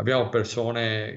abbiamo persone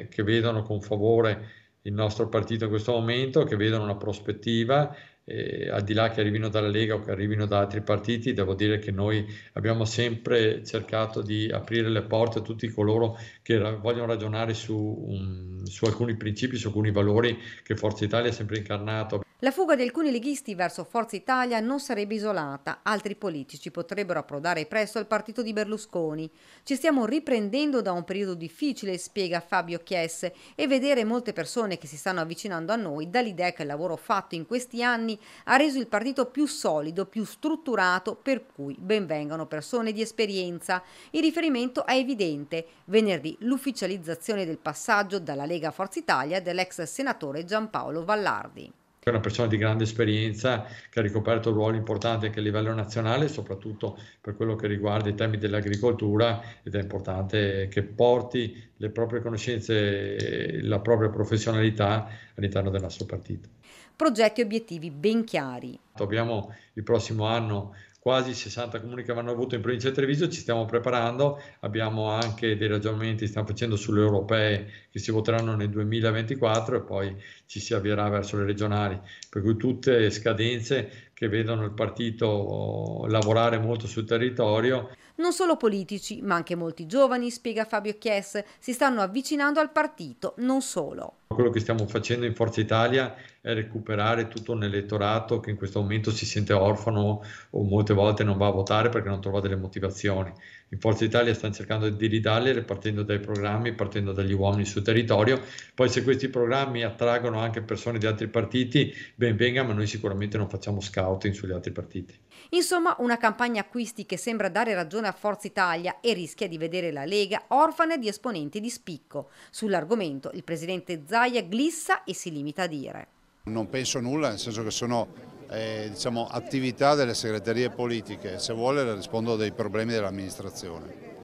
eh, che vedono con favore il nostro partito in questo momento, che vedono una prospettiva, eh, al di là che arrivino dalla Lega o che arrivino da altri partiti, devo dire che noi abbiamo sempre cercato di aprire le porte a tutti coloro che ra- vogliono ragionare su, um, su alcuni principi, su alcuni valori che Forza Italia ha sempre incarnato. La fuga di alcuni leghisti verso Forza Italia non sarebbe isolata, altri politici potrebbero approdare presto al partito di Berlusconi. Ci stiamo riprendendo da un periodo difficile, spiega Fabio Chies, e vedere molte persone che si stanno avvicinando a noi dall'idea che il lavoro fatto in questi anni ha reso il partito più solido, più strutturato, per cui benvengano persone di esperienza. Il riferimento è evidente. Venerdì l'ufficializzazione del passaggio dalla Lega Forza Italia dell'ex senatore Giampaolo Vallardi è una persona di grande esperienza che ha ricoperto un ruolo importante anche a livello nazionale, soprattutto per quello che riguarda i temi dell'agricoltura ed è importante che porti le proprie conoscenze e la propria professionalità all'interno del nostro partito. Progetti e obiettivi ben chiari. Abbiamo il prossimo anno quasi 60 comuni che vanno avuto in provincia di Treviso, ci stiamo preparando, abbiamo anche dei ragionamenti, stiamo facendo sulle europee che si voteranno nel 2024 e poi ci si avvierà verso le regionali, per cui tutte scadenze che vedono il partito oh, lavorare molto sul territorio. Non solo politici, ma anche molti giovani, spiega Fabio Chies, si stanno avvicinando al partito, non solo quello che stiamo facendo in Forza Italia è recuperare tutto un elettorato che in questo momento si sente orfano o molte volte non va a votare perché non trova delle motivazioni. In Forza Italia stanno cercando di ridarle partendo dai programmi, partendo dagli uomini sul territorio. Poi se questi programmi attraggono anche persone di altri partiti, ben venga, ma noi sicuramente non facciamo scouting sugli altri partiti. Insomma, una campagna acquisti che sembra dare ragione a Forza Italia e rischia di vedere la Lega orfana di esponenti di spicco. Sull'argomento il presidente Zai Baia glissa e si limita a dire. Non penso nulla, nel senso che sono eh, diciamo, attività delle segreterie politiche, se vuole rispondo dei problemi dell'amministrazione.